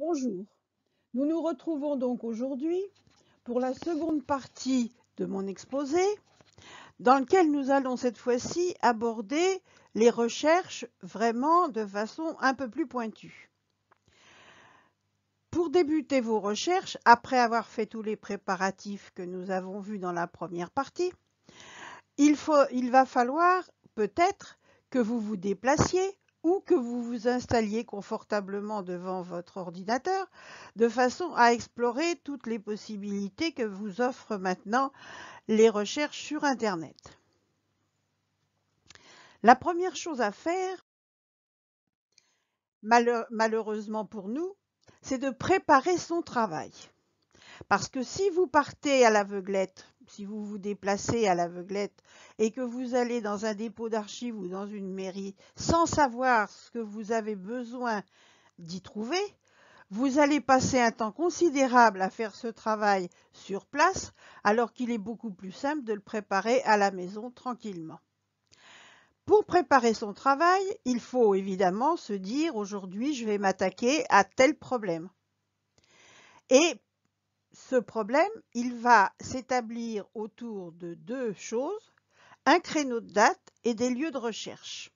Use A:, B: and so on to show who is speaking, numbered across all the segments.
A: Bonjour, nous nous retrouvons donc aujourd'hui pour la seconde partie de mon exposé dans lequel nous allons cette fois-ci aborder les recherches vraiment de façon un peu plus pointue. Pour débuter vos recherches, après avoir fait tous les préparatifs que nous avons vus dans la première partie, il, faut, il va falloir peut-être que vous vous déplaciez ou que vous vous installiez confortablement devant votre ordinateur, de façon à explorer toutes les possibilités que vous offrent maintenant les recherches sur Internet. La première chose à faire, malheureusement pour nous, c'est de préparer son travail. Parce que si vous partez à l'aveuglette si vous vous déplacez à l'aveuglette et que vous allez dans un dépôt d'archives ou dans une mairie sans savoir ce que vous avez besoin d'y trouver, vous allez passer un temps considérable à faire ce travail sur place alors qu'il est beaucoup plus simple de le préparer à la maison tranquillement. Pour préparer son travail, il faut évidemment se dire aujourd'hui je vais m'attaquer à tel problème. Et ce problème, il va s'établir autour de deux choses, un créneau de date et des lieux de recherche.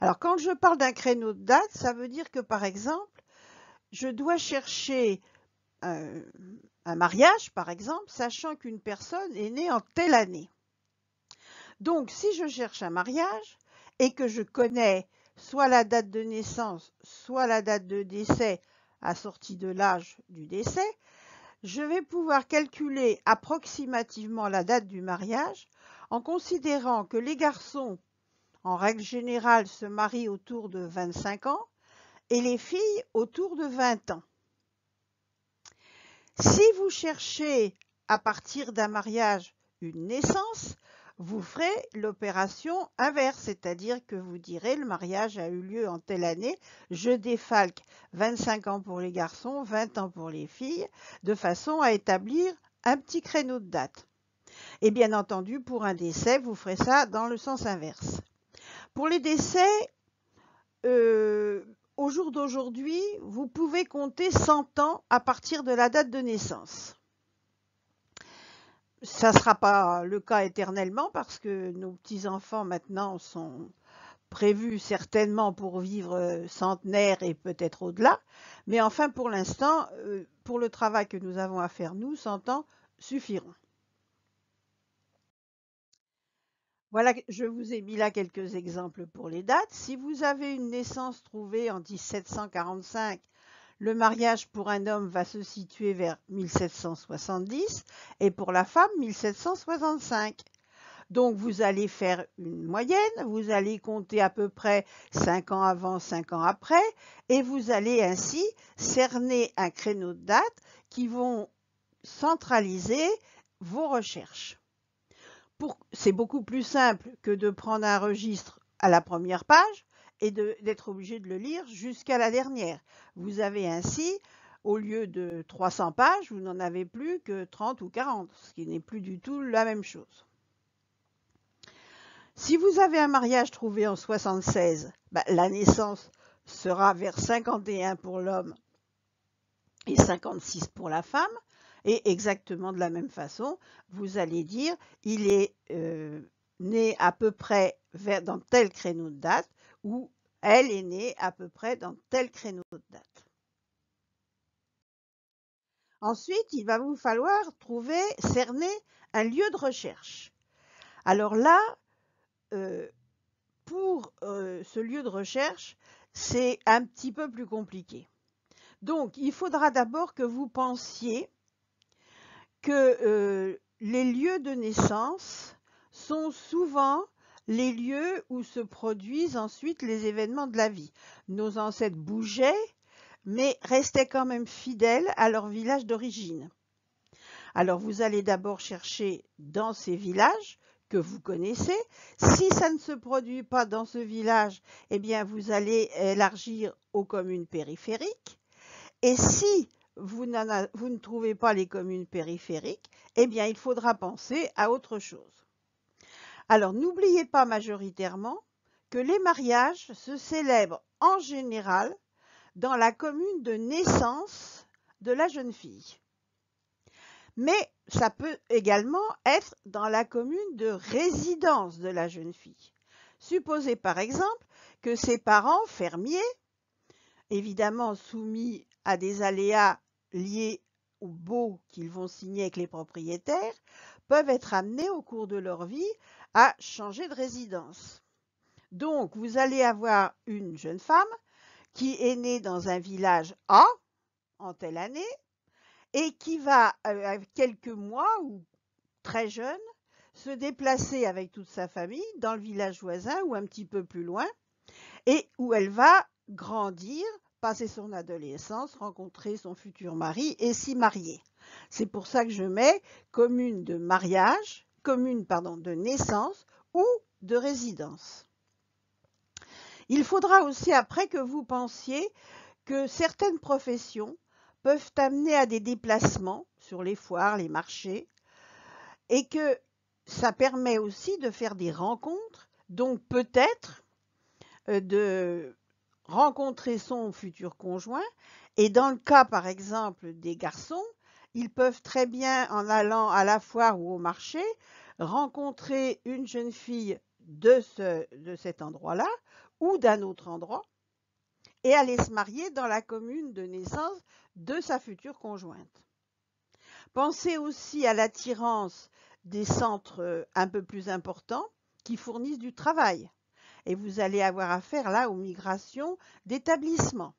A: Alors quand je parle d'un créneau de date, ça veut dire que par exemple, je dois chercher un, mariage, par exemple, sachant qu'une personne est née en telle année. Donc si je cherche un mariage et que je connais soit la date de naissance, soit la date de décès, sortie de l'âge du décès, je vais pouvoir calculer approximativement la date du mariage en considérant que les garçons, en règle générale, se marient autour de 25 ans et les filles autour de 20 ans. Si vous cherchez à partir d'un mariage une naissance, vous ferez l'opération inverse, c'est-à-dire que vous direz le mariage a eu lieu en telle année, je défalque 25 ans pour les garçons, 20 ans pour les filles, de façon à établir un petit créneau de date. Et bien entendu, pour un décès, vous ferez ça dans le sens inverse. Pour les décès, euh, au jour d'aujourd'hui, vous pouvez compter 100 ans à partir de la date de naissance ça ne sera pas le cas éternellement parce que nos petits-enfants maintenant sont prévus certainement pour vivre euh, centenaire et peut-être au-delà. Mais enfin, pour l'instant, euh, pour le travail que nous avons à faire, nous, 100 ans suffiront. Voilà, je vous ai mis là quelques exemples pour les dates. Si vous avez une naissance trouvée en 1745 le mariage pour un homme va se situer vers 1770 et pour la femme 1765. Donc vous allez faire une moyenne, vous allez compter à peu près 5 ans avant, 5 ans après, et vous allez ainsi cerner un créneau de date qui vont centraliser vos recherches. C'est beaucoup plus simple que de prendre un registre à la première page et d'être obligé de le lire jusqu'à la dernière. Vous avez ainsi, au lieu de 300 pages, vous n'en avez plus que 30 ou 40, ce qui n'est plus du tout la même chose. Si vous avez un mariage trouvé en 76, bah, la naissance sera vers 51 pour l'homme et 56 pour la femme. Et exactement de la même façon, vous allez dire, il est euh, né à peu près vers, dans tel créneau de date, où elle est née à peu près dans tel créneau de date. Ensuite, il va vous falloir trouver, cerner un lieu de recherche. Alors là, euh, pour euh, ce lieu de recherche, c'est un petit peu plus compliqué. Donc, il faudra d'abord que vous pensiez que euh, les lieux de naissance sont souvent les lieux où se produisent ensuite les événements de la vie. Nos ancêtres bougeaient, mais restaient quand même fidèles à leur village d'origine. Alors vous allez d'abord chercher dans ces villages que vous connaissez. Si ça ne se produit pas dans ce village, eh bien vous allez élargir aux communes périphériques. Et si vous, ne trouvez pas les communes périphériques, eh bien il faudra penser à autre chose. Alors n'oubliez pas majoritairement que les mariages se célèbrent en général dans la commune de naissance de la jeune fille. Mais ça peut également être dans la commune de résidence de la jeune fille. Supposez par exemple que ses parents fermiers, évidemment soumis à des aléas liés aux baux qu'ils vont signer avec les propriétaires, peuvent être amenés au cours de leur vie à changer de résidence. Donc, vous allez avoir une jeune femme qui est née dans un village A en telle année et qui va, à euh, quelques mois ou très jeune, se déplacer avec toute sa famille dans le village voisin ou un petit peu plus loin et où elle va grandir, passer son adolescence, rencontrer son futur mari et s'y marier. C'est pour ça que je mets commune de mariage commune pardon, de naissance ou de résidence. Il faudra aussi après que vous pensiez que certaines professions peuvent amener à des déplacements sur les foires, les marchés, et que ça permet aussi de faire des rencontres, donc peut-être euh, de rencontrer son futur conjoint, et dans le cas par exemple des garçons, ils peuvent très bien, en allant à la foire ou au marché, rencontrer une jeune fille de, cet endroit-là ou d'un autre endroit et aller se marier dans la commune de naissance de sa future conjointe. Pensez aussi à l'attirance des centres euh, un peu plus importants qui fournissent du travail. Et vous allez avoir affaire là aux migrations d'établissements.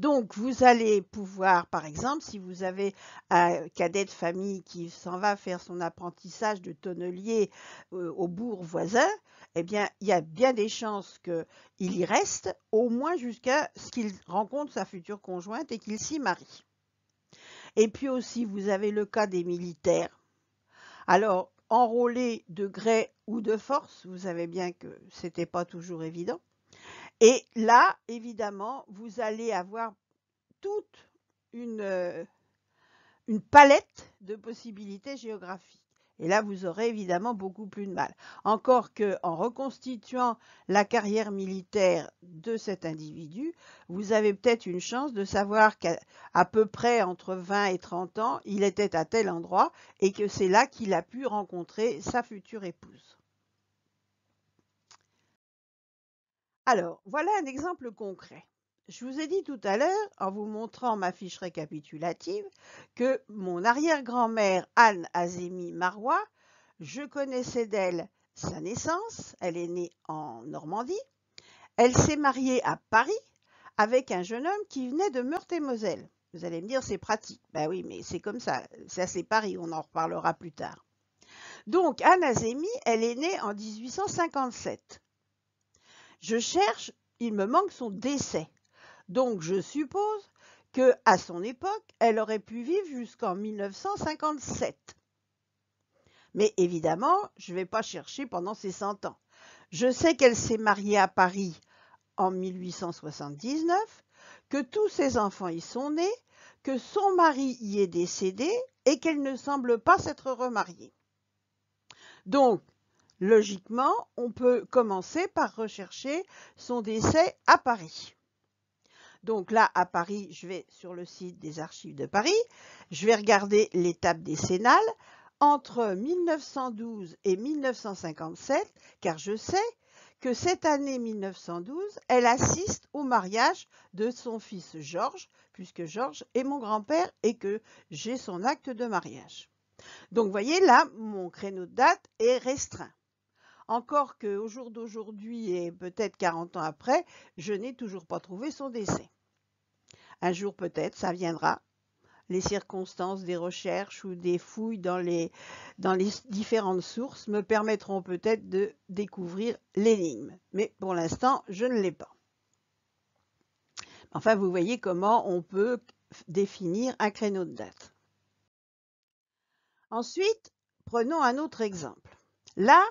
A: Donc, vous allez pouvoir, par exemple, si vous avez un cadet de famille qui s'en va faire son apprentissage de tonnelier euh, au bourg voisin, eh bien, il y a bien des chances qu'il y reste, au moins jusqu'à ce qu'il rencontre sa future conjointe et qu'il s'y marie. Et puis aussi, vous avez le cas des militaires. Alors, enrôlé de gré ou de force, vous savez bien que ce n'était pas toujours évident. Et là, évidemment, vous allez avoir toute une, euh, une palette de possibilités géographiques. Et là, vous aurez évidemment beaucoup plus de mal. Encore que, en reconstituant la carrière militaire de cet individu, vous avez peut-être une chance de savoir qu'à peu près entre 20 et 30 ans, il était à tel endroit et que c'est là qu'il a pu rencontrer sa future épouse. Alors, voilà un exemple concret. Je vous ai dit tout à l'heure, en vous montrant ma fiche récapitulative, que mon arrière-grand-mère Anne Azémi Marois, je connaissais d'elle sa naissance, elle est née en Normandie, elle s'est mariée à Paris avec un jeune homme qui venait de Meurthe-et-Moselle. Vous allez me dire, c'est pratique. Ben oui, mais c'est comme ça. Ça, c'est Paris, on en reparlera plus tard. Donc, Anne Azémi, elle est née en 1857. Je cherche, il me manque son décès. Donc je suppose que à son époque, elle aurait pu vivre jusqu'en 1957. Mais évidemment, je ne vais pas chercher pendant ses 100 ans. Je sais qu'elle s'est mariée à Paris en 1879, que tous ses enfants y sont nés, que son mari y est décédé et qu'elle ne semble pas s'être remariée. Donc, Logiquement, on peut commencer par rechercher son décès à Paris. Donc là, à Paris, je vais sur le site des archives de Paris, je vais regarder l'étape décennale entre 1912 et 1957, car je sais que cette année 1912, elle assiste au mariage de son fils Georges, puisque Georges est mon grand-père et que j'ai son acte de mariage. Donc vous voyez là, mon créneau de date est restreint. Encore qu'au jour d'aujourd'hui et peut-être 40 ans après, je n'ai toujours pas trouvé son décès. Un jour peut-être, ça viendra. Les circonstances des recherches ou des fouilles dans les, dans les différentes sources me permettront peut-être de découvrir l'énigme. Mais pour l'instant, je ne l'ai pas. Enfin, vous voyez comment on peut définir un créneau de date. Ensuite, prenons un autre exemple. Là,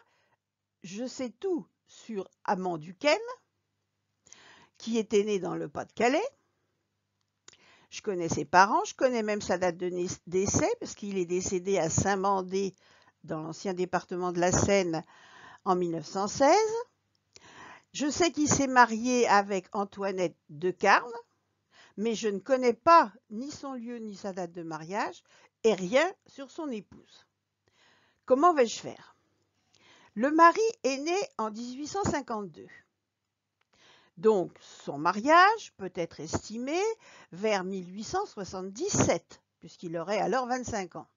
A: je sais tout sur Amand Duquesne, qui était né dans le Pas-de-Calais. Je connais ses parents, je connais même sa date de décès, parce qu'il est décédé à Saint-Mandé, dans l'ancien département de la Seine, en 1916. Je sais qu'il s'est marié avec Antoinette de Carne, mais je ne connais pas ni son lieu ni sa date de mariage et rien sur son épouse. Comment vais-je faire le mari est né en 1852. Donc son mariage peut être estimé vers 1877, puisqu'il aurait alors 25 ans.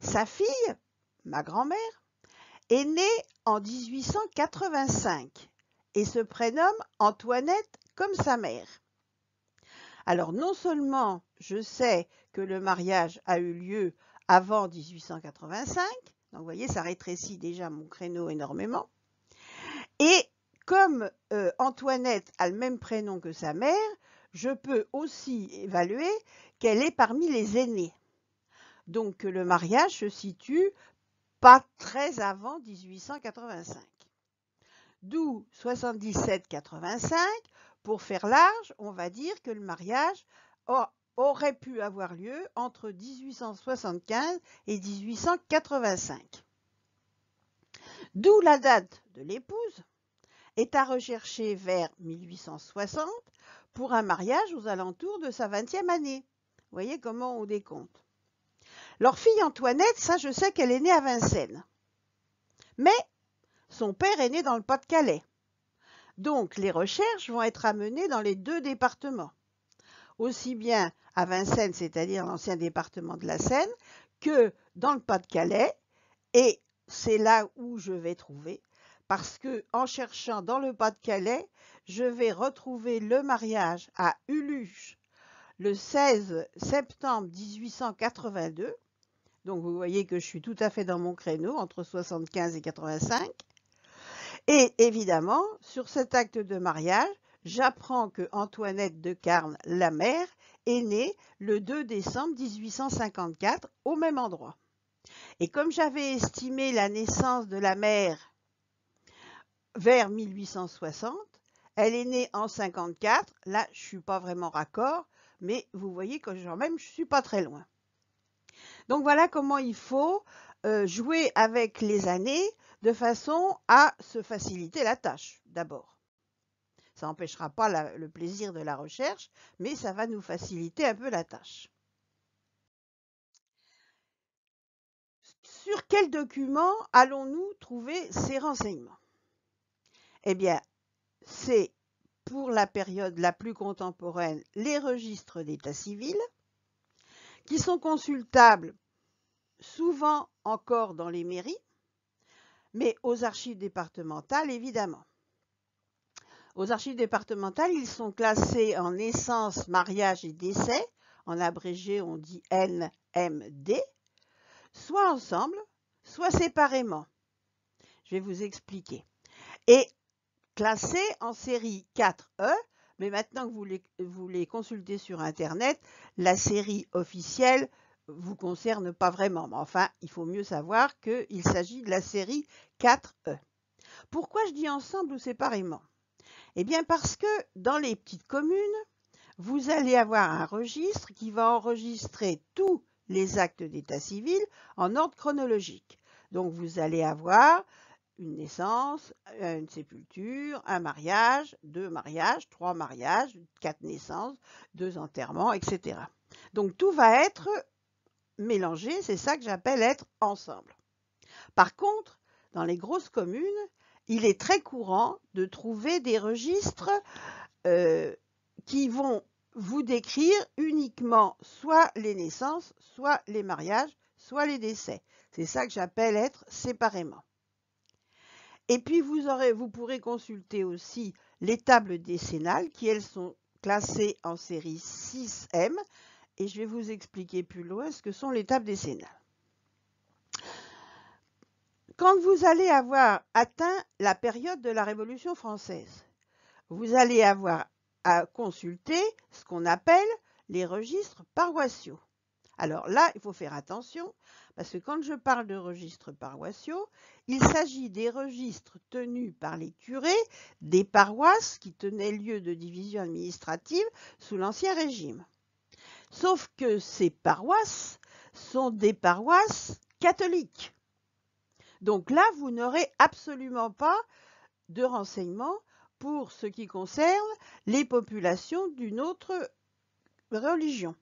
A: Sa fille, ma grand-mère, est née en 1885 et se prénomme Antoinette comme sa mère. Alors non seulement je sais que le mariage a eu lieu avant 1885, donc vous voyez, ça rétrécit déjà mon créneau énormément. Et comme euh, Antoinette a le même prénom que sa mère, je peux aussi évaluer qu'elle est parmi les aînés. Donc le mariage se situe pas très avant 1885. D'où 77-85, pour faire large, on va dire que le mariage aurait pu avoir lieu entre 1875 et 1885. D'où la date de l'épouse est à rechercher vers 1860 pour un mariage aux alentours de sa 20e année. Vous voyez comment on décompte. Leur fille Antoinette, ça je sais qu'elle est née à Vincennes. Mais son père est né dans le Pas-de-Calais. Donc les recherches vont être amenées dans les deux départements aussi bien à Vincennes, c'est-à-dire l'ancien département de la Seine, que dans le Pas-de-Calais. Et c'est là où je vais trouver, parce que en cherchant dans le Pas-de-Calais, je vais retrouver le mariage à Uluche le 16 septembre 1882. Donc vous voyez que je suis tout à fait dans mon créneau entre 75 et 85. Et évidemment, sur cet acte de mariage, J'apprends que Antoinette de Carnes, la mère, est née le 2 décembre 1854 au même endroit. Et comme j'avais estimé la naissance de la mère vers 1860, elle est née en 54. Là, je suis pas vraiment raccord, mais vous voyez que je même, je suis pas très loin. Donc voilà comment il faut euh, jouer avec les années de façon à se faciliter la tâche d'abord. Ça n'empêchera pas le plaisir de la recherche, mais ça va nous faciliter un peu la tâche. Sur quel documents allons-nous trouver ces renseignements Eh bien, c'est pour la période la plus contemporaine les registres d'état civil, qui sont consultables souvent encore dans les mairies, mais aux archives départementales évidemment. Aux archives départementales, ils sont classés en naissance, mariage et décès, en abrégé on dit NMD, soit ensemble, soit séparément. Je vais vous expliquer. Et classés en série 4E, e, mais maintenant que vous les, consultez sur Internet, la série officielle vous concerne pas vraiment. Mais enfin, il faut mieux savoir qu'il s'agit de la série 4E. E. Pourquoi je dis ensemble ou séparément eh bien parce que dans les petites communes, vous allez avoir un registre qui va enregistrer tous les actes d'état civil en ordre chronologique. Donc vous allez avoir une naissance, une sépulture, un mariage, deux mariages, trois mariages, quatre naissances, deux enterrements, etc. Donc tout va être mélangé, c'est ça que j'appelle être ensemble. Par contre, dans les grosses communes, il est très courant de trouver des registres euh, qui vont vous décrire uniquement soit les naissances, soit les mariages, soit les décès. C'est ça que j'appelle être séparément. Et puis vous, aurez, vous pourrez consulter aussi les tables décennales qui elles sont classées en série 6M et je vais vous expliquer plus loin ce que sont les tables décennales quand vous allez avoir atteint la période de la Révolution française, vous allez avoir à consulter ce qu'on appelle les registres paroissiaux. Alors là, il faut faire attention, parce que quand je parle de registres paroissiaux, il s'agit des registres tenus par les curés des paroisses qui tenaient lieu de division administrative sous l'Ancien Régime. Sauf que ces paroisses sont des paroisses catholiques. Donc là, vous n'aurez absolument pas de renseignements pour ce qui concerne les populations d'une autre religion.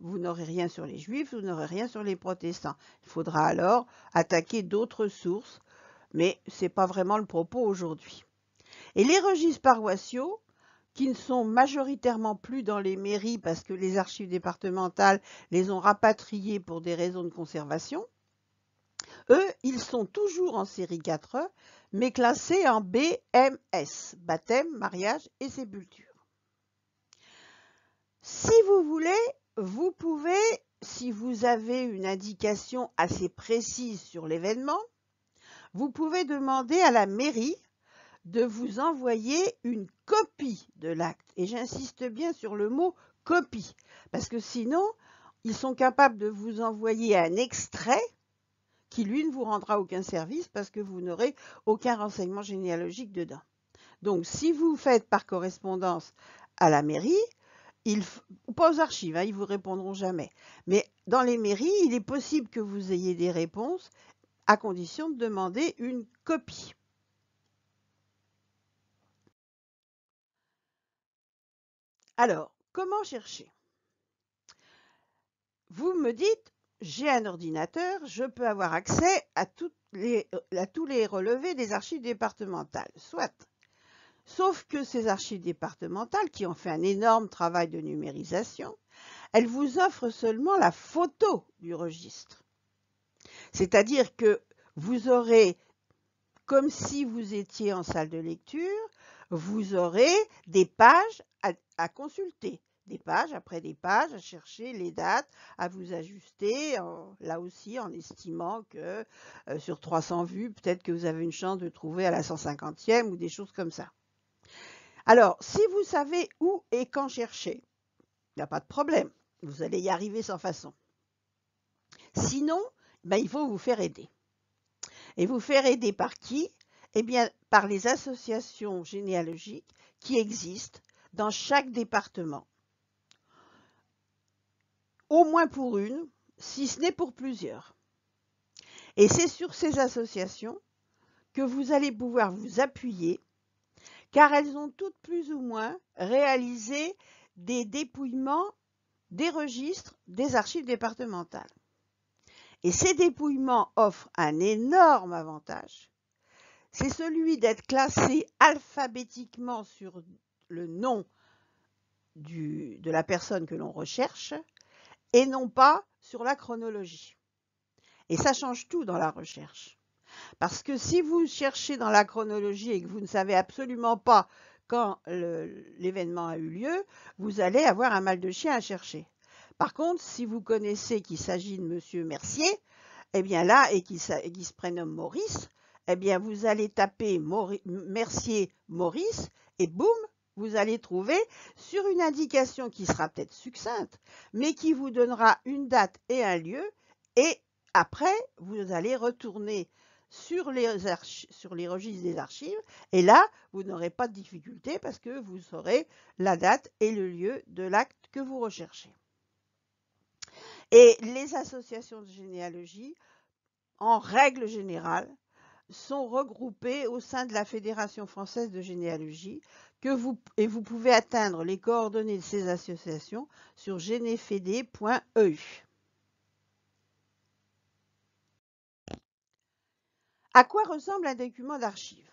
A: Vous n'aurez rien sur les juifs, vous n'aurez rien sur les protestants. Il faudra alors attaquer d'autres sources, mais ce n'est pas vraiment le propos aujourd'hui. Et les registres paroissiaux, qui ne sont majoritairement plus dans les mairies parce que les archives départementales les ont rapatriés pour des raisons de conservation, eux, ils sont toujours en série 4E, mais classés en BMS, baptême, mariage et sépulture. Si vous voulez, vous pouvez, si vous avez une indication assez précise sur l'événement, vous pouvez demander à la mairie de vous envoyer une copie de l'acte. Et j'insiste bien sur le mot copie, parce que sinon, ils sont capables de vous envoyer un extrait qui lui ne vous rendra aucun service parce que vous n'aurez aucun renseignement généalogique dedans. Donc si vous faites par correspondance à la mairie, il, pas aux archives, ils hein, ils vous répondront jamais. Mais dans les mairies, il est possible que vous ayez des réponses à condition de demander une copie. Alors, comment chercher Vous me dites, j'ai un ordinateur, je peux avoir accès euh, à, tous les relevés des archives départementales, soit. Sauf que ces archives départementales, qui ont fait un énorme travail de numérisation, elles vous offrent seulement la photo du registre. C'est-à-dire que vous aurez, comme si vous étiez en salle de lecture, vous aurez des pages à consulter des pages après des pages à chercher les dates, à vous ajuster, là aussi en estimant que euh, sur 300 vues, peut-être que vous avez une chance de trouver à la 150e ou des choses comme ça. Alors, si vous savez où et quand chercher, il n'y a pas de problème, vous allez y arriver sans façon. Sinon, eh ben, il faut vous faire aider. Et vous faire aider par qui Eh bien, par les associations généalogiques qui existent dans chaque département au moins pour une, si ce n'est pour plusieurs. Et c'est sur ces associations que vous allez pouvoir vous appuyer, car elles ont toutes plus ou moins réalisé des dépouillements des registres des archives départementales. Et ces dépouillements offrent un énorme avantage, c'est celui d'être classé alphabétiquement sur le nom de la personne que l'on recherche et non pas sur la chronologie. Et ça change tout dans la recherche. Parce que si vous cherchez dans la chronologie et que vous ne savez absolument pas quand l'événement a eu lieu, vous allez avoir un mal de chien à chercher. Par contre, si vous connaissez qu'il s'agit de Monsieur Mercier, eh bien là, et qu'il se prénomme Maurice, eh bien vous allez taper Mercier Maurice et boum, vous allez trouver sur une indication qui sera peut-être succincte, mais qui vous donnera une date et un lieu. Et après, vous allez retourner sur les, sur les registres des archives. Et là, vous n'aurez pas de difficulté parce que vous saurez la date et le lieu de l'acte que vous recherchez. Et les associations de généalogie, en règle générale, sont regroupées au sein de la Fédération française de généalogie vous, et vous pouvez atteindre les coordonnées de ces associations sur genefed.eu. E à quoi ressemble un document d'archive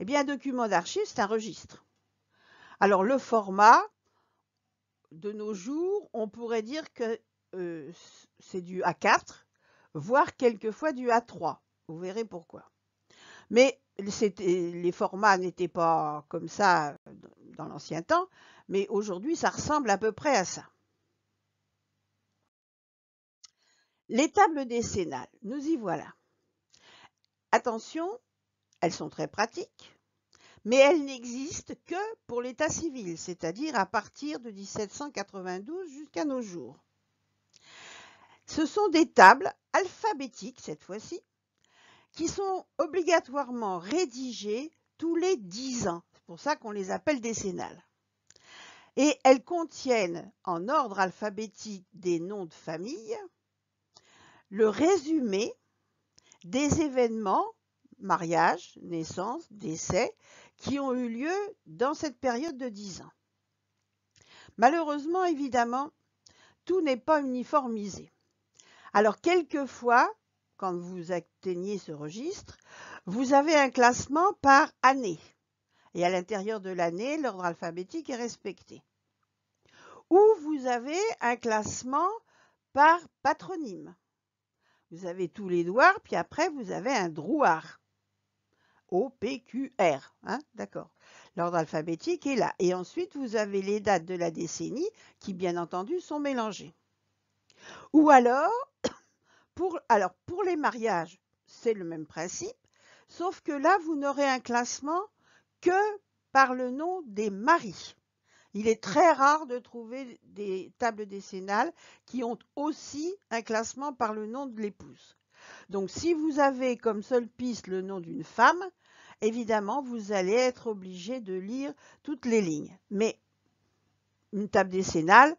A: Eh bien, un document d'archive, c'est un registre. Alors, le format, de nos jours, on pourrait dire que euh, c'est du A4, voire quelquefois du A3. Vous verrez pourquoi. Mais les formats n'étaient pas comme ça dans l'ancien temps, mais aujourd'hui, ça ressemble à peu près à ça. Les tables décennales, nous y voilà. Attention, elles sont très pratiques, mais elles n'existent que pour l'état civil, c'est-à-dire à partir de 1792 jusqu'à nos jours. Ce sont des tables alphabétiques cette fois-ci, qui sont obligatoirement rédigées tous les 10 ans. C'est pour ça qu'on les appelle décennales. Et elles contiennent en ordre alphabétique des noms de famille le résumé des événements, mariage, naissance, décès, qui ont eu lieu dans cette période de 10 ans. Malheureusement, évidemment, tout n'est pas uniformisé. Alors, quelquefois, quand vous atteignez ce registre, vous avez un classement par année. Et à l'intérieur de l'année, l'ordre alphabétique est respecté. Ou vous avez un classement par patronyme. Vous avez tous les doigts, puis après vous avez un drouard. O, P, Q, R. Hein, d'accord. L'ordre alphabétique est là. Et ensuite, vous avez les dates de la décennie qui, bien entendu, sont mélangées. Ou alors, alors, pour les mariages, c'est le même principe, sauf que là, vous n'aurez un classement que par le nom des maris. Il est très rare de trouver des tables décennales qui ont aussi un classement par le nom de l'épouse. Donc si vous avez comme seule piste le nom d'une femme, évidemment, vous allez être obligé de lire toutes les lignes. Mais une table décennale,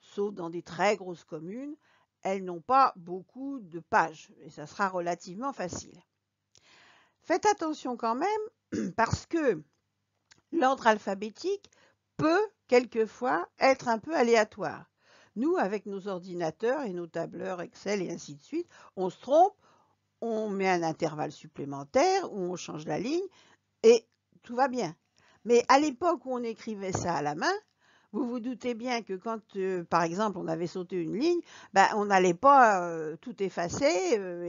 A: sauf dans des très grosses communes, elles n'ont pas beaucoup de pages et ça sera relativement facile. Faites attention quand même parce que l'ordre alphabétique peut quelquefois être un peu aléatoire. Nous, avec nos ordinateurs et nos tableurs Excel et ainsi de suite, on se trompe, on met un intervalle supplémentaire ou on change la ligne et tout va bien. Mais à l'époque où on écrivait ça à la main, vous vous doutez bien que quand, par exemple, on avait sauté une ligne, ben, on n'allait pas tout effacer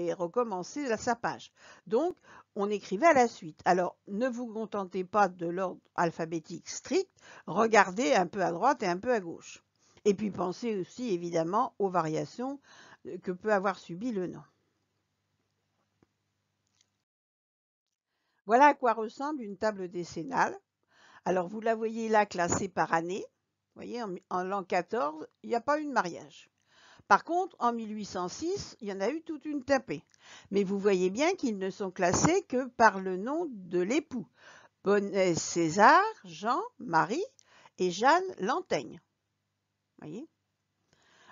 A: et recommencer la, sa page. Donc, on écrivait à la suite. Alors, ne vous contentez pas de l'ordre alphabétique strict, regardez un peu à droite et un peu à gauche. Et puis, pensez aussi, évidemment, aux variations que peut avoir subi le nom. Voilà à quoi ressemble une table décennale. Alors, vous la voyez là classée par année. Vous voyez, en, l'an 14, il n'y a pas eu de mariage. Par contre, en 1806, il y en a eu toute une tapée. Mais vous voyez bien qu'ils ne sont classés que par le nom de l'époux. Bonnet César, Jean, Marie et Jeanne Lantaigne. voyez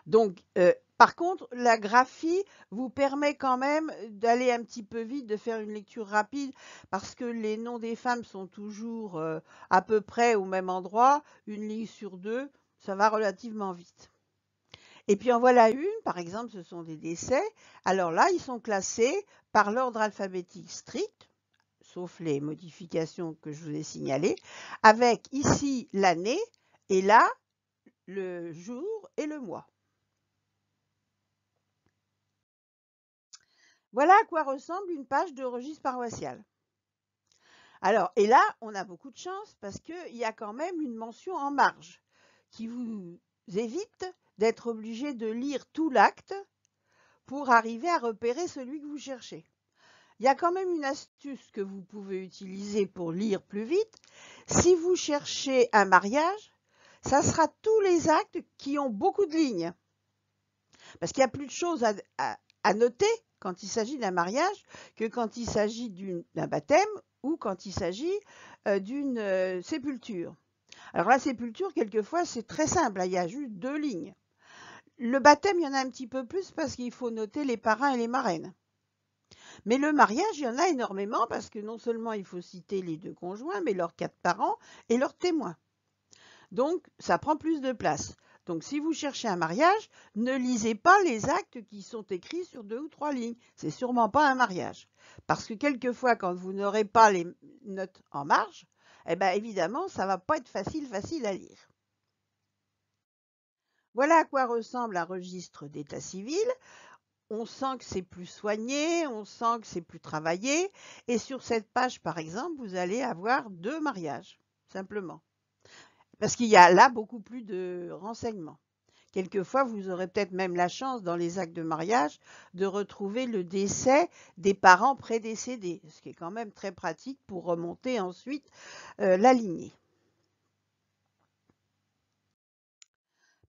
A: Donc, euh, par contre, la graphie vous permet quand même d'aller un petit peu vite, de faire une lecture rapide, parce que les noms des femmes sont toujours euh, à peu près au même endroit, une ligne sur deux, ça va relativement vite. Et puis en voilà une, par exemple, ce sont des décès. Alors là, ils sont classés par l'ordre alphabétique strict, sauf les modifications que je vous ai signalées, avec ici l'année et là le jour et le mois. Voilà à quoi ressemble une page de registre paroissial. Alors, et là, on a beaucoup de chance parce qu'il y a quand même une mention en marge qui vous évite d'être obligé de lire tout l'acte pour arriver à repérer celui que vous cherchez. Il y a quand même une astuce que vous pouvez utiliser pour lire plus vite. Si vous cherchez un mariage, ça sera tous les actes qui ont beaucoup de lignes. Parce qu'il n'y a plus de choses à noter quand il s'agit d'un mariage que quand il s'agit d'un baptême ou quand il s'agit euh, d'une euh, sépulture. Alors la sépulture, quelquefois, c'est très simple, il y a juste deux lignes. Le baptême, il y en a un petit peu plus parce qu'il faut noter les parrains et les marraines. Mais le mariage, il y en a énormément parce que non seulement il faut citer les deux conjoints, mais leurs quatre parents et leurs témoins. Donc, ça prend plus de place. Donc si vous cherchez un mariage, ne lisez pas les actes qui sont écrits sur deux ou trois lignes. C'est sûrement pas un mariage. Parce que quelquefois, quand vous n'aurez pas les notes en marge, eh bien évidemment, ça ne va pas être facile, facile à lire. Voilà à quoi ressemble un registre d'état civil. On sent que c'est plus soigné, on sent que c'est plus travaillé. Et sur cette page, par exemple, vous allez avoir deux mariages, simplement. Parce qu'il y a là beaucoup plus de renseignements. Quelquefois, vous aurez peut-être même la chance, dans les actes de mariage, de retrouver le décès des parents prédécédés, ce qui est quand même très pratique pour remonter ensuite euh, la lignée.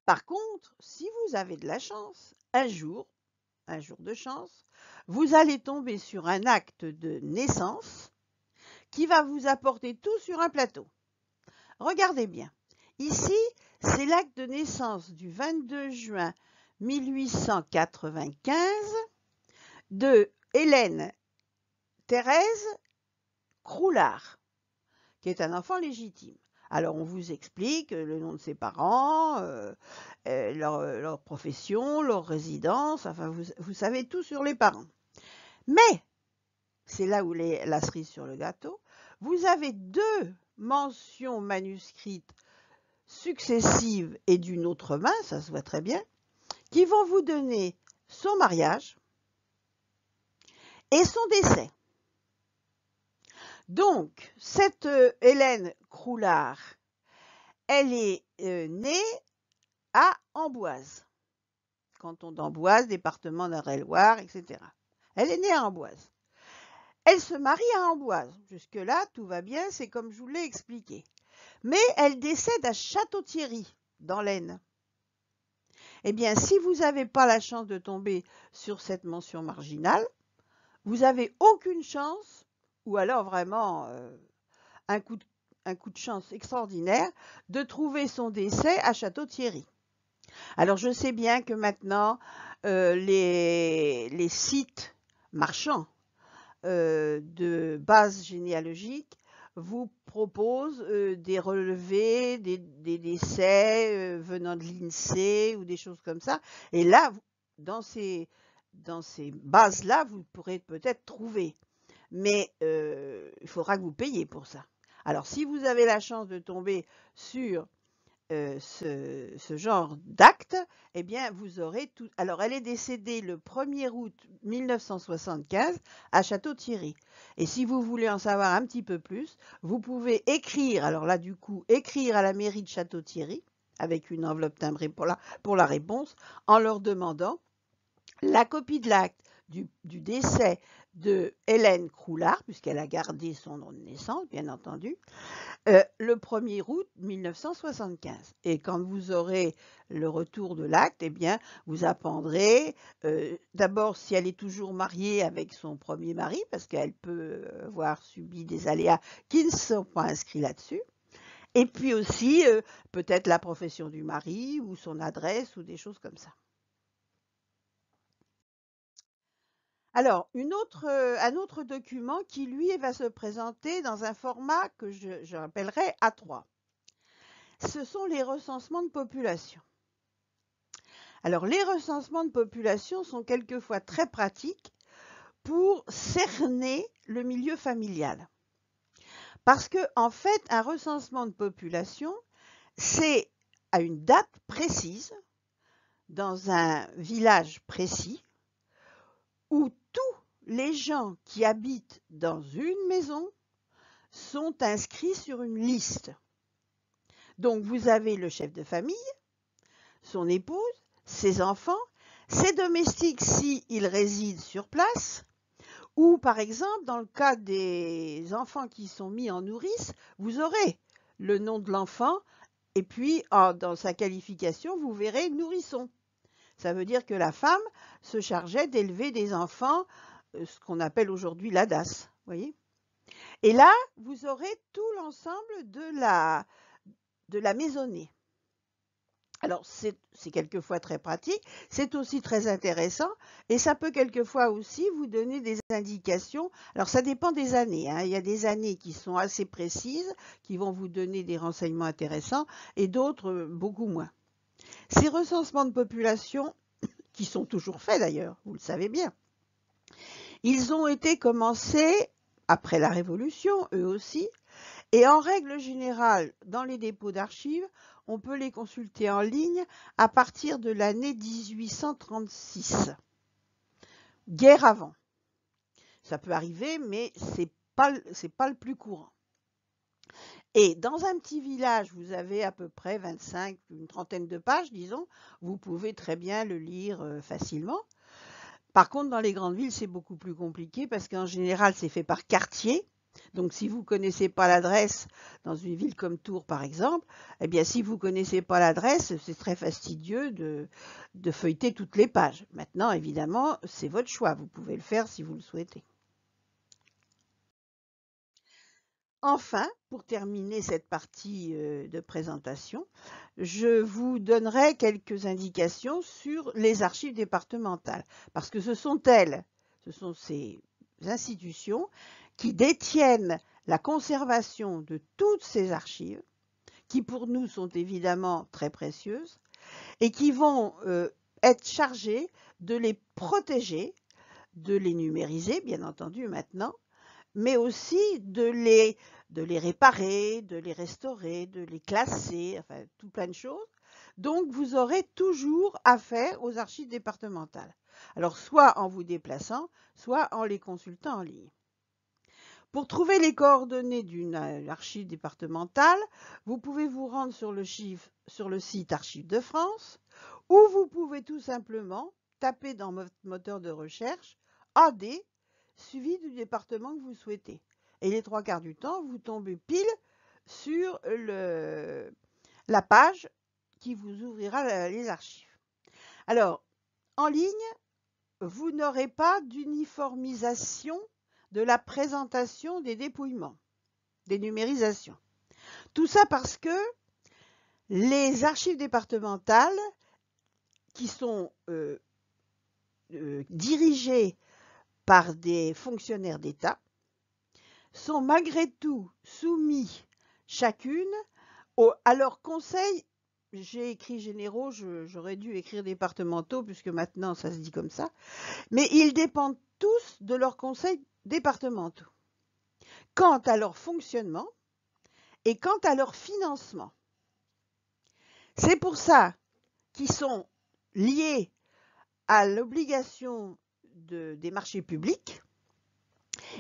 A: Par contre, si vous avez de la chance, un jour, un jour de chance, vous allez tomber sur un acte de naissance qui va vous apporter tout sur un plateau. Regardez bien. Ici, c'est l'acte de naissance du 22 juin 1895 de Hélène Thérèse Croulard, qui est un enfant légitime. Alors on vous explique euh, le nom de ses parents, euh, euh, leur, profession, leur résidence, enfin vous, savez tout sur les parents. Mais, c'est là où les, la cerise sur le gâteau, vous avez deux mentions manuscrites successives et d'une autre main, ça se voit très bien, qui vont vous donner son mariage et son décès. Donc, cette euh, Hélène Croulard, elle est euh, née à Amboise, canton d'Amboise, département de la loire etc. Elle est née à Amboise. Elle se marie à Amboise. Jusque-là, tout va bien, c'est comme je vous l'ai expliqué mais elle décède à Château-Thierry, dans l'Aisne. Eh bien, si vous n'avez pas la chance de tomber sur cette mention marginale, vous n'avez aucune chance, ou alors vraiment euh, un, coup de, chance extraordinaire, de trouver son décès à Château-Thierry. Alors, je sais bien que maintenant, euh, les, sites marchands euh, de base généalogique vous propose euh, des relevés, des, décès euh, venant de l'INSEE ou des choses comme ça. Et là, dans ces, dans ces bases-là, vous pourrez peut-être trouver. Mais euh, il faudra que vous payiez pour ça. Alors, si vous avez la chance de tomber sur euh, ce, genre d'acte, eh bien, vous aurez tout. Alors, elle est décédée le 1er août 1975 à Château-Thierry. Et si vous voulez en savoir un petit peu plus, vous pouvez écrire, alors là, du coup, écrire à la mairie de Château-Thierry, avec une enveloppe timbrée pour la, pour la réponse, en leur demandant la copie de l'acte du, du décès de Hélène Croulard, puisqu'elle a gardé son nom de naissance, bien entendu, euh, le 1er août 1975. Et quand vous aurez le retour de l'acte, eh bien, vous apprendrez euh, d'abord si elle est toujours mariée avec son premier mari, parce qu'elle peut euh, avoir subi des aléas qui ne sont pas inscrits là-dessus. Et puis aussi, peut-être la profession du mari ou son adresse ou des choses comme ça. Alors, euh, un autre document qui, lui, va se présenter dans un format que je, rappellerai A3. Ce sont les recensements de population. Alors, les recensements de population sont quelquefois très pratiques pour cerner le milieu familial. Parce que, en fait, un recensement de population, c'est à une date précise, dans un village précis, où tous les gens qui habitent dans une maison sont inscrits sur une liste. Donc vous avez le chef de famille, son épouse, ses enfants, ses domestiques s'ils ils résident sur place, ou par exemple dans le cas des enfants qui sont mis en nourrice, vous aurez le nom de l'enfant et puis ah, dans sa qualification, vous verrez nourrisson. Ça veut dire que la femme se chargeait d'élever des enfants, euh, ce qu'on appelle aujourd'hui l'ADAS. voyez Et là, vous aurez tout l'ensemble de la, maisonnée. Alors, c'est quelquefois très pratique, c'est aussi très intéressant, et ça peut quelquefois aussi vous donner des indications. Alors, ça dépend des années. Hein. Il y a des années qui sont assez précises, qui vont vous donner des renseignements intéressants, et d'autres euh, beaucoup moins. Ces recensements de population, qui sont toujours faits d'ailleurs, vous le savez bien, ils ont été commencés après la Révolution, eux aussi, et en règle générale, dans les dépôts d'archives, on peut les consulter en ligne à partir de l'année 1836. Guerre avant. Ça peut arriver, mais c'est pas, pas le plus courant. Et dans un petit village, vous avez à peu près 25, une trentaine de pages, disons, vous pouvez très bien le lire euh, facilement. Par contre, dans les grandes villes, c'est beaucoup plus compliqué parce qu'en général, c'est fait par quartier. Donc, si vous ne connaissez pas l'adresse dans une ville comme Tours, par exemple, eh bien, si vous ne connaissez pas l'adresse, c'est très fastidieux de, de feuilleter toutes les pages. Maintenant, évidemment, c'est votre choix. Vous pouvez le faire si vous le souhaitez. Enfin, pour terminer cette partie euh, de présentation, je vous donnerai quelques indications sur les archives départementales, parce que ce sont elles, ce sont ces institutions qui détiennent la conservation de toutes ces archives, qui pour nous sont évidemment très précieuses, et qui vont euh, être chargées de les protéger, de les numériser, bien entendu maintenant, mais aussi de les, de les réparer, de les restaurer, de les classer, enfin tout plein de choses. Donc vous aurez toujours affaire aux archives départementales. Alors soit en vous déplaçant, soit en les consultant en ligne. Pour trouver les coordonnées d'une euh, archive départementale, vous pouvez vous rendre sur le, sur le site Archives de France ou vous pouvez tout simplement taper dans votre moteur de recherche AD suivi du département que vous souhaitez. Et les trois quarts du temps, vous tombez pile sur le, la page qui vous ouvrira les archives. Alors, en ligne, vous n'aurez pas d'uniformisation de la présentation des dépouillements, des numérisations. Tout ça parce que les archives départementales qui sont euh, euh, dirigées par des fonctionnaires d'État, sont malgré tout soumis chacune à leur conseil. J'ai écrit généraux, j'aurais dû écrire départementaux, puisque maintenant ça se dit comme ça. Mais ils dépendent tous de leurs conseils départementaux. Quant à leur fonctionnement et quant à leur financement. C'est pour ça qu'ils sont liés à l'obligation des marchés publics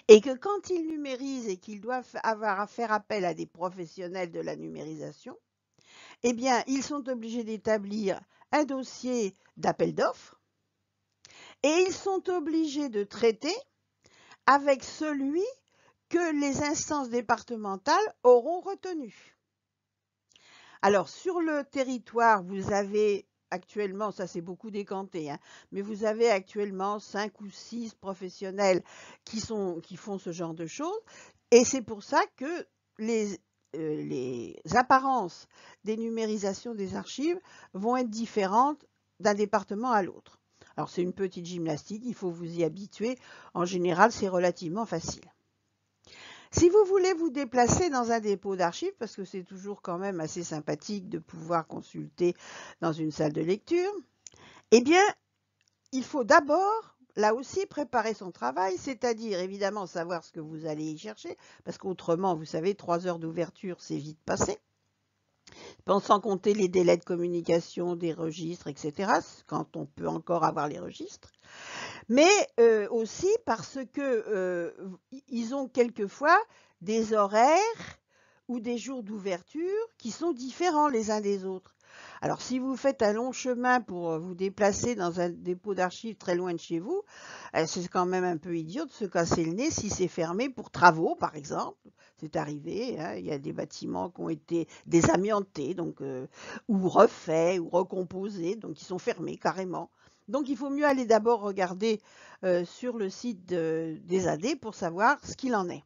A: et que quand ils numérisent et qu'ils doivent avoir à faire appel à des professionnels de la numérisation, eh bien, ils sont obligés d'établir un dossier d'appel d'offres et ils sont obligés de traiter avec celui que les instances départementales auront retenu. Alors, sur le territoire, vous avez actuellement, ça c'est beaucoup décanté, hein, mais vous avez actuellement cinq ou six professionnels qui, font ce genre de choses. Et c'est pour ça que les, euh, les apparences des numérisations des archives vont être différentes d'un département à l'autre. Alors c'est une petite gymnastique, il faut vous y habituer. En général, c'est relativement facile. Si vous voulez vous déplacer dans un dépôt d'archives, parce que c'est toujours quand même assez sympathique de pouvoir consulter dans une salle de lecture, eh bien, il faut d'abord, là aussi, préparer son travail, c'est-à-dire évidemment savoir ce que vous allez y chercher, parce qu'autrement, vous savez, trois heures d'ouverture, c'est vite passé pensant sans compter les délais de communication des registres, etc., quand on peut encore avoir les registres, mais euh, aussi parce qu'ils euh, ont quelquefois des horaires ou des jours d'ouverture qui sont différents les uns des autres. Alors si vous faites un long chemin pour euh, vous déplacer dans un dépôt d'archives très loin de chez vous, euh, c'est quand même un peu idiot de se casser le nez si c'est fermé pour travaux, par exemple. C'est arrivé, hein, il y a des bâtiments qui ont été désamiantés, donc, euh, ou refaits, ou recomposés, donc ils sont fermés carrément. Donc il faut mieux aller d'abord regarder sur le site des AD pour savoir ce qu'il en est.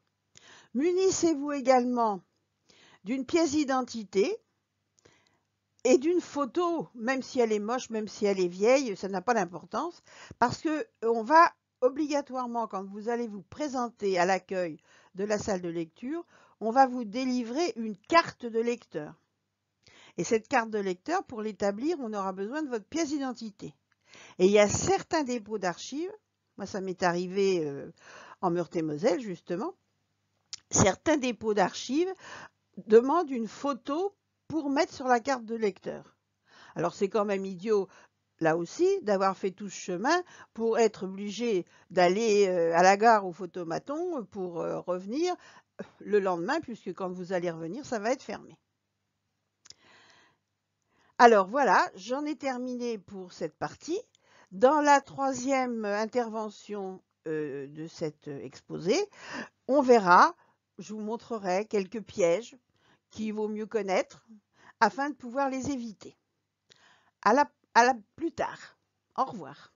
A: Munissez-vous également d'une pièce d'identité et d'une photo, même si elle est moche, même si elle est vieille, ça n'a pas d'importance, parce que euh, on va obligatoirement, quand vous allez vous présenter à l'accueil de la salle de lecture, on va vous délivrer une carte de lecteur. Et cette carte de lecteur, pour l'établir, on aura besoin de votre pièce d'identité. Et il y a certains dépôts d'archives, moi ça m'est arrivé euh, en Meurthe-et-Moselle justement, certains dépôts d'archives demandent une photo pour mettre sur la carte de lecteur. Alors c'est quand même idiot là aussi d'avoir fait tout ce chemin pour être obligé d'aller euh, à la gare au photomaton pour euh, revenir euh, le lendemain puisque quand vous allez revenir ça va être fermé. Alors voilà, j'en ai terminé pour cette partie. Dans la troisième intervention de cet exposé, on verra, je vous montrerai quelques pièges qui vaut mieux connaître afin de pouvoir les éviter. À, à la plus tard. Au revoir.